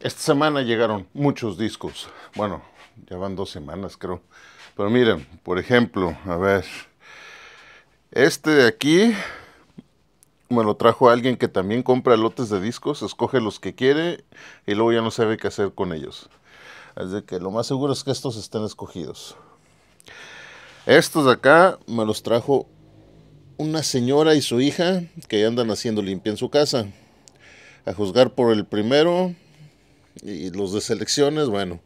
Esta semana llegaron muchos discos. Bueno, ya van dos semanas creo. Pero miren, por ejemplo, a ver. Este de aquí me lo trajo alguien que también compra lotes de discos, escoge los que quiere y luego ya no sabe qué hacer con ellos. Así que lo más seguro es que estos estén escogidos. Estos de acá me los trajo una señora y su hija que andan haciendo limpia en su casa. A juzgar por el primero, y los de selecciones, bueno,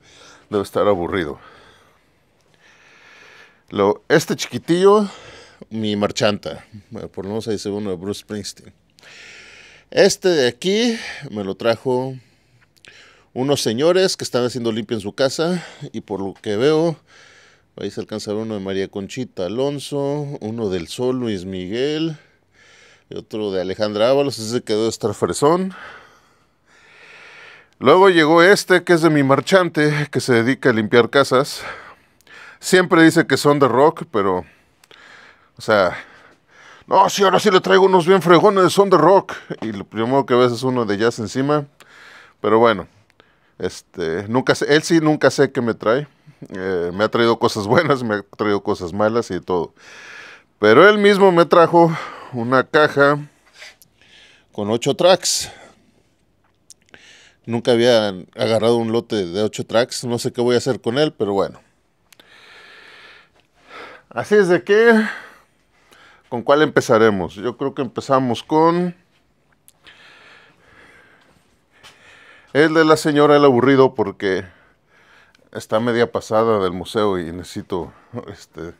debe estar aburrido. Lo, este chiquitillo, mi marchanta, por lo menos ahí se uno de Bruce Springsteen. Este de aquí me lo trajo unos señores que están haciendo limpio en su casa y por lo que veo, ahí se alcanza uno de María Conchita Alonso, uno del Sol Luis Miguel, y otro de Alejandra Ábalos, ese quedó de estar fresón. Luego llegó este, que es de mi marchante, que se dedica a limpiar casas. Siempre dice que son de rock, pero... O sea... No, sí, ahora sí le traigo unos bien fregones, son de rock. Y lo primero que ves es uno de jazz encima. Pero bueno, este, nunca sé, él sí nunca sé qué me trae. Eh, me ha traído cosas buenas, me ha traído cosas malas y todo. Pero él mismo me trajo una caja con ocho tracks. Nunca había agarrado un lote de 8 tracks. No sé qué voy a hacer con él, pero bueno. Así es de que... ¿Con cuál empezaremos? Yo creo que empezamos con... El de la señora el aburrido porque está media pasada del museo y necesito este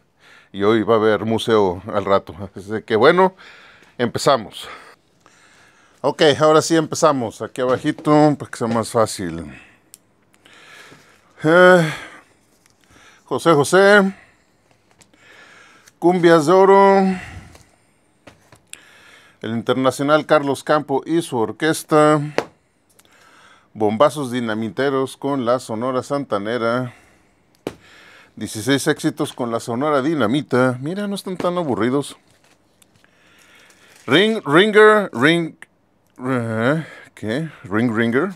y hoy va a haber museo al rato. Así que bueno, empezamos. Ok, ahora sí empezamos. Aquí abajito, para que sea más fácil. Eh, José José. Cumbias de Oro. El internacional Carlos Campo y su orquesta. Bombazos dinamiteros con la Sonora Santanera. 16 éxitos con la Sonora Dinamita. Mira, no están tan aburridos. Ring, ringer, ring, ¿Qué? Ring Ringer.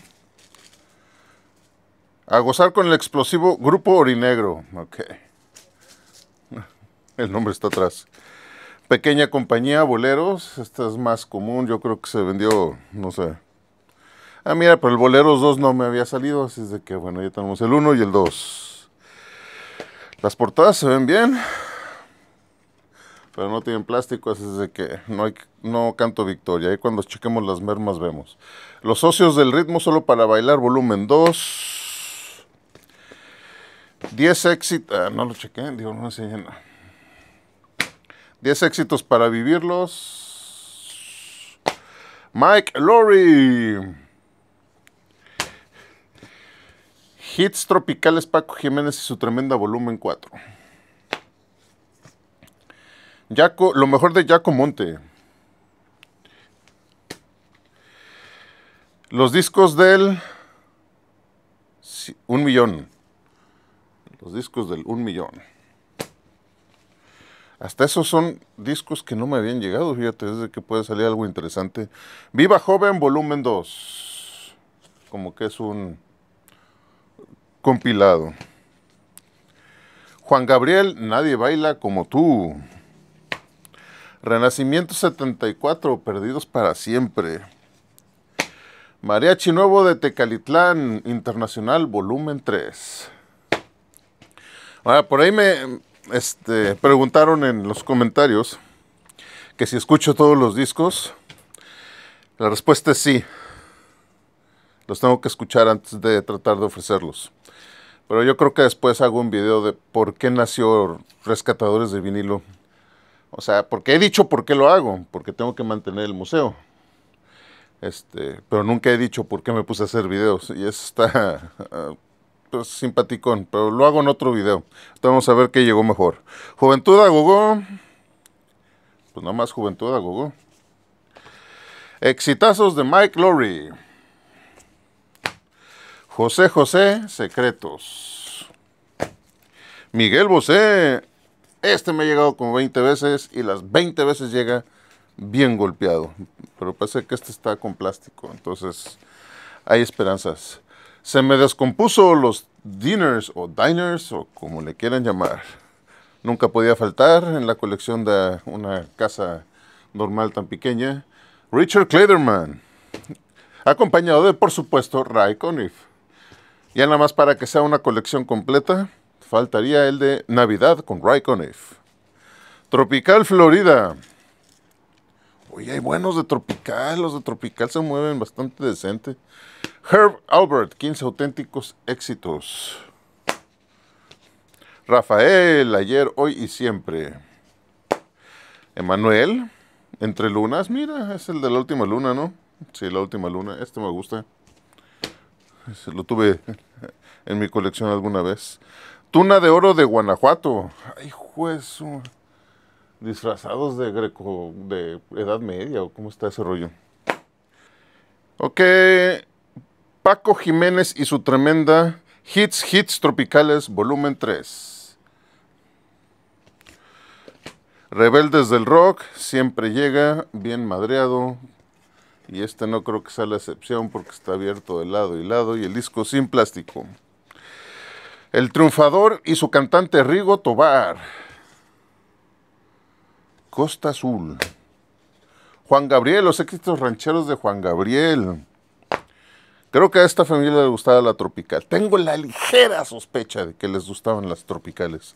A gozar con el explosivo Grupo Orinegro. Ok. El nombre está atrás. Pequeña compañía, boleros. Esta es más común. Yo creo que se vendió, no sé. Ah, mira, pero el boleros 2 no me había salido. Así es de que, bueno, ya tenemos el 1 y el 2. Las portadas se ven bien pero no tienen plástico, así es de que no, hay, no canto victoria. Ahí cuando chequemos las mermas vemos. Los socios del ritmo solo para bailar, volumen 2. 10 éxitos, no lo 10 éxitos para vivirlos. Mike Lowry. Hits tropicales Paco Jiménez y su tremenda volumen 4 lo mejor de Jaco Monte. Los discos del un millón. Los discos del un millón. Hasta esos son discos que no me habían llegado, fíjate, desde que puede salir algo interesante. Viva Joven, volumen 2. Como que es un compilado. Juan Gabriel, nadie baila como tú. Renacimiento 74, Perdidos para Siempre. Mariachi Nuevo de Tecalitlán, Internacional, volumen 3. Ahora, por ahí me este, preguntaron en los comentarios que si escucho todos los discos. La respuesta es sí. Los tengo que escuchar antes de tratar de ofrecerlos. Pero yo creo que después hago un video de por qué nació Rescatadores de Vinilo. O sea, porque he dicho por qué lo hago, porque tengo que mantener el museo. Este, pero nunca he dicho por qué me puse a hacer videos. Y eso está pues, simpaticón, pero lo hago en otro video. Entonces vamos a ver qué llegó mejor. Juventud a Pues nada más Juventud a Exitazos de Mike Lowry. José José, Secretos. Miguel Bosé, este me ha llegado como 20 veces y las 20 veces llega bien golpeado. Pero parece que este está con plástico, entonces hay esperanzas. Se me descompuso los diners o diners o como le quieran llamar. Nunca podía faltar en la colección de una casa normal tan pequeña. Richard Clayderman, acompañado de, por supuesto, Ray Conniff. Ya nada más para que sea una colección completa, Faltaría el de Navidad con Ray Tropical Florida. Oye, hay buenos de Tropical. Los de Tropical se mueven bastante decente. Herb Albert, 15 auténticos éxitos. Rafael, ayer, hoy y siempre. Emanuel, entre lunas. Mira, es el de la última luna, ¿no? Sí, la última luna. Este me gusta. Lo tuve en mi colección alguna vez. Tuna de Oro de Guanajuato. Ay, juez. Disfrazados de greco, de Edad Media, o cómo está ese rollo. Ok. Paco Jiménez y su tremenda Hits, Hits Tropicales, volumen 3. Rebeldes del Rock, siempre llega, bien madreado. Y este no creo que sea la excepción porque está abierto de lado y lado y el disco sin plástico. El triunfador y su cantante Rigo Tobar. Costa Azul. Juan Gabriel, los éxitos rancheros de Juan Gabriel. Creo que a esta familia le gustaba la tropical. Tengo la ligera sospecha de que les gustaban las tropicales.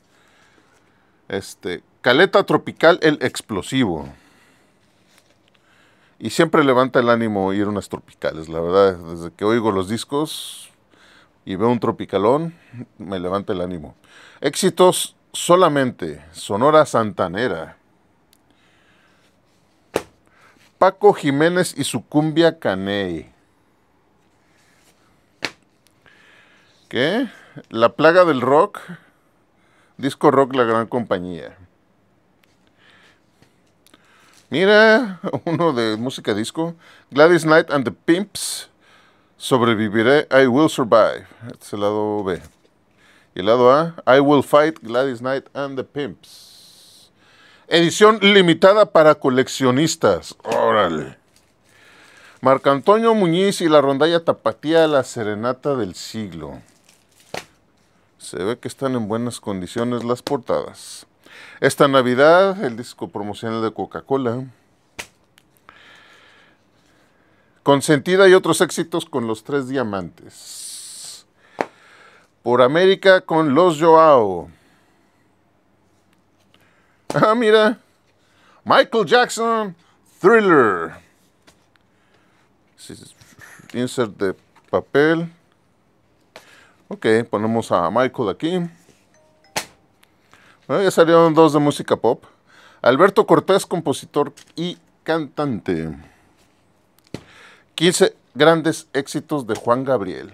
Este, Caleta Tropical, el explosivo. Y siempre levanta el ánimo ir unas tropicales, la verdad. Desde que oigo los discos, y veo un tropicalón, me levanta el ánimo. Éxitos solamente, Sonora Santanera. Paco Jiménez y su cumbia Caney. ¿Qué? La plaga del rock. Disco rock La Gran Compañía. Mira, uno de música disco. Gladys Knight and the Pimps. Sobreviviré, I will survive. Este es el lado B. Y el lado A, I will fight Gladys Knight and the Pimps. Edición limitada para coleccionistas. Órale. Marc Antonio Muñiz y la rondalla tapatía La Serenata del Siglo. Se ve que están en buenas condiciones las portadas. Esta Navidad, el disco promocional de Coca-Cola. Consentida y otros éxitos con los tres diamantes. Por América con los Joao. Ah, mira. Michael Jackson, Thriller. Insert de papel. Ok, ponemos a Michael aquí. Bueno, ah, ya salieron dos de música pop. Alberto Cortés, compositor y cantante. 15 grandes éxitos de Juan Gabriel.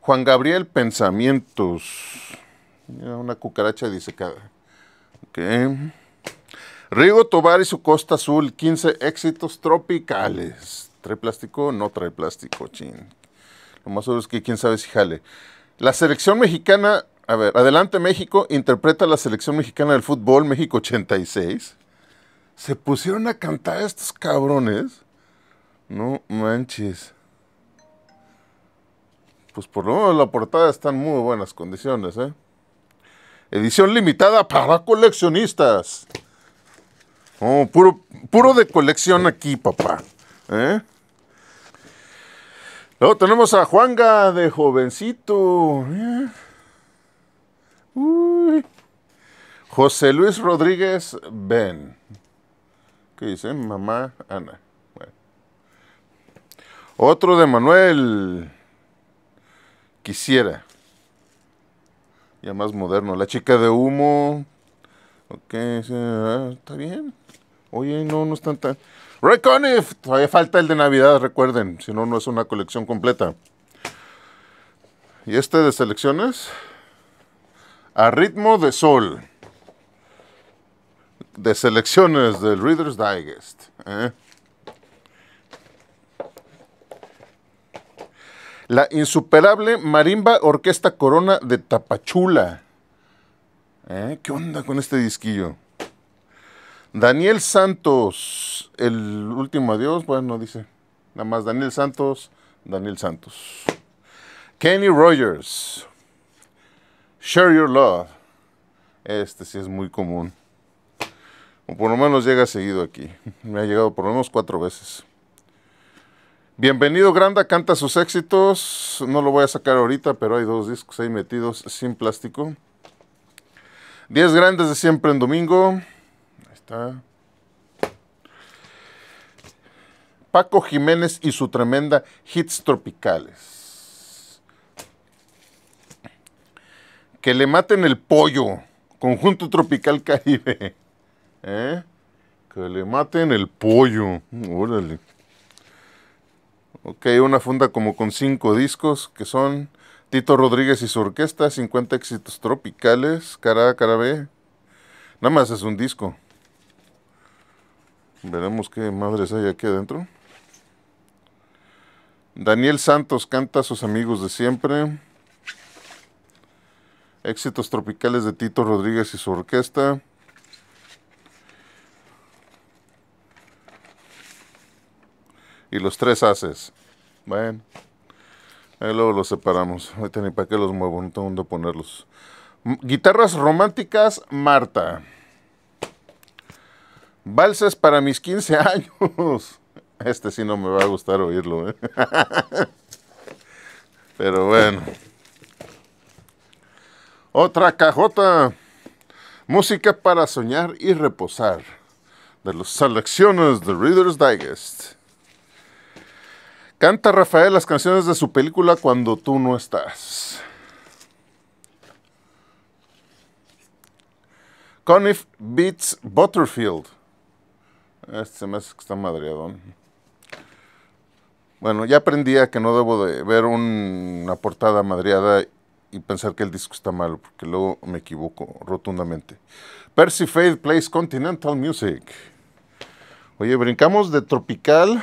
Juan Gabriel Pensamientos. una cucaracha disecada. Okay. Rigo Tobar y su Costa Azul, 15 éxitos tropicales. ¿Trae plástico? No trae plástico, chin. Lo más seguro es que quién sabe si jale. La selección mexicana, a ver, Adelante México interpreta la selección mexicana del fútbol México 86 se pusieron a cantar estos cabrones. No manches. Pues por lo menos la portada está en muy buenas condiciones, ¿eh? Edición limitada para coleccionistas. puro, puro de colección aquí, papá. ¿eh? Luego tenemos a Juanga de jovencito. ¿eh? José Luis Rodríguez Ben dice mamá Ana. Otro de Manuel. Quisiera. Ya más moderno. La chica de humo. Ok, ah, está bien. Oye, no, no están tan. Ray todavía falta el de Navidad, recuerden, si no, no es una colección completa. Y este de selecciones, a ritmo de sol de selecciones del Reader's Digest. ¿eh? La insuperable Marimba Orquesta Corona de Tapachula. ¿eh? ¿Qué onda con este disquillo? Daniel Santos, el último adiós, bueno, dice. Nada más Daniel Santos, Daniel Santos. Kenny Rogers, Share Your Love. Este sí es muy común. O por lo menos llega seguido aquí. Me ha llegado por lo menos cuatro veces. Bienvenido Granda, canta sus éxitos. No lo voy a sacar ahorita, pero hay dos discos ahí metidos sin plástico. Diez grandes de siempre en domingo. Ahí está. Paco Jiménez y su tremenda Hits Tropicales. Que le maten el pollo. Conjunto Tropical Caribe. ¿Eh? Que le maten el pollo. Órale. Ok, una funda como con cinco discos que son Tito Rodríguez y su orquesta, 50 éxitos tropicales, cara A, cara B. Nada más es un disco. Veremos qué madres hay aquí adentro. Daniel Santos canta a sus amigos de siempre. Éxitos tropicales de Tito Rodríguez y su orquesta. y los tres haces. Bueno, ahí luego los separamos. Ahorita ni para qué los muevo, no tengo dónde ponerlos. Guitarras románticas, Marta. valses para mis 15 años. Este sí no me va a gustar oírlo. ¿eh? Pero bueno. Otra cajota. Música para soñar y reposar. De los selecciones de Reader's Digest. Canta Rafael las canciones de su película cuando tú no estás. Coniff Beats Butterfield. Este se me hace que está madreado. Bueno, ya aprendí a que no debo de ver una portada madreada y pensar que el disco está mal porque luego me equivoco rotundamente. Percy Faith plays Continental Music. Oye, brincamos de tropical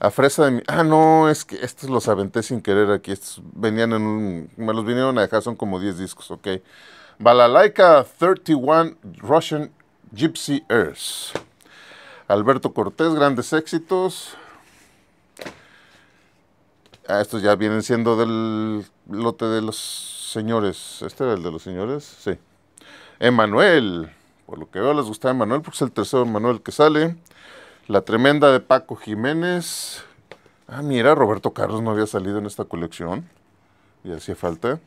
a fresa de mi... Ah, no, es que estos los aventé sin querer aquí. Estos venían en un... Me los vinieron a dejar, son como 10 discos, ok. Balalaika 31 Russian Gypsy Ears. Alberto Cortés, grandes éxitos. Ah, estos ya vienen siendo del lote de los señores. ¿Este era el de los señores? Sí. Emanuel. Por lo que veo les gusta Emanuel porque es el tercero Emanuel que sale. La tremenda de Paco Jiménez. Ah, mira, Roberto Carlos no había salido en esta colección. Y hacía falta.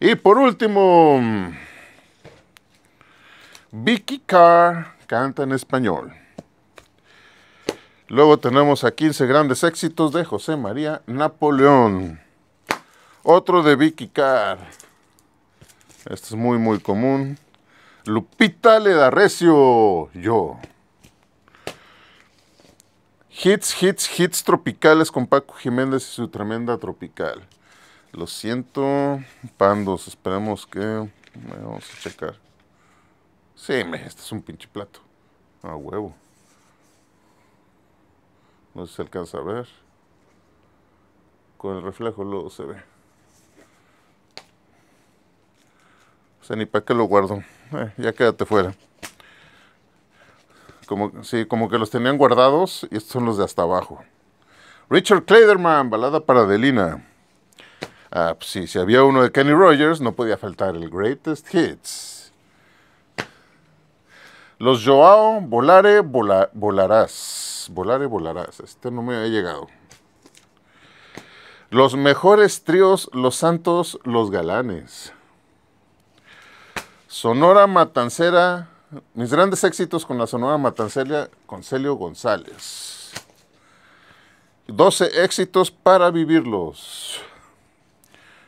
Y por último, Vicky Carr canta en español. Luego tenemos a 15 grandes éxitos de José María Napoleón. Otro de Vicky Carr. Este es muy, muy común. Lupita recio. yo. Hits, hits, hits tropicales con Paco Jiménez y su tremenda tropical. Lo siento, pandos, esperemos que... Vamos a checar. Sí, este es un pinche plato. A huevo. No sé se alcanza a ver. Con el reflejo luego se ve. O sea, ni para qué lo guardo. Eh, ya quédate fuera. Como, sí, como que los tenían guardados y estos son los de hasta abajo. Richard Clayderman, balada para Adelina. Ah, pues sí, si había uno de Kenny Rogers, no podía faltar el Greatest Hits. Los Joao, volare, volarás. Volare, volarás. Este no me ha llegado. Los mejores tríos, los santos, los galanes. Sonora Matancera, mis grandes éxitos con la Sonora Matancelia Concelio González. 12 éxitos para vivirlos.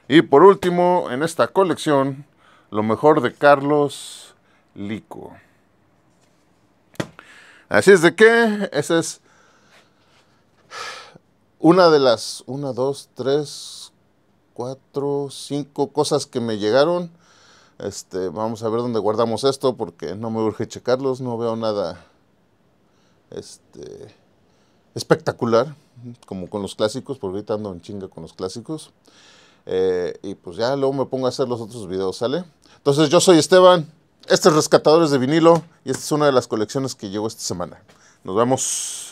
Y por último, en esta colección, lo mejor de Carlos Lico. Así es de que esa es una de las, una, dos, tres, cuatro, cinco cosas que me llegaron este, vamos a ver dónde guardamos esto porque no me urge checarlos, no veo nada este, espectacular, como con los clásicos, porque ahorita ando en chinga con los clásicos. Eh, y pues ya luego me pongo a hacer los otros videos, ¿sale? Entonces yo soy Esteban, este es Rescatadores de Vinilo y esta es una de las colecciones que llevo esta semana. Nos vemos.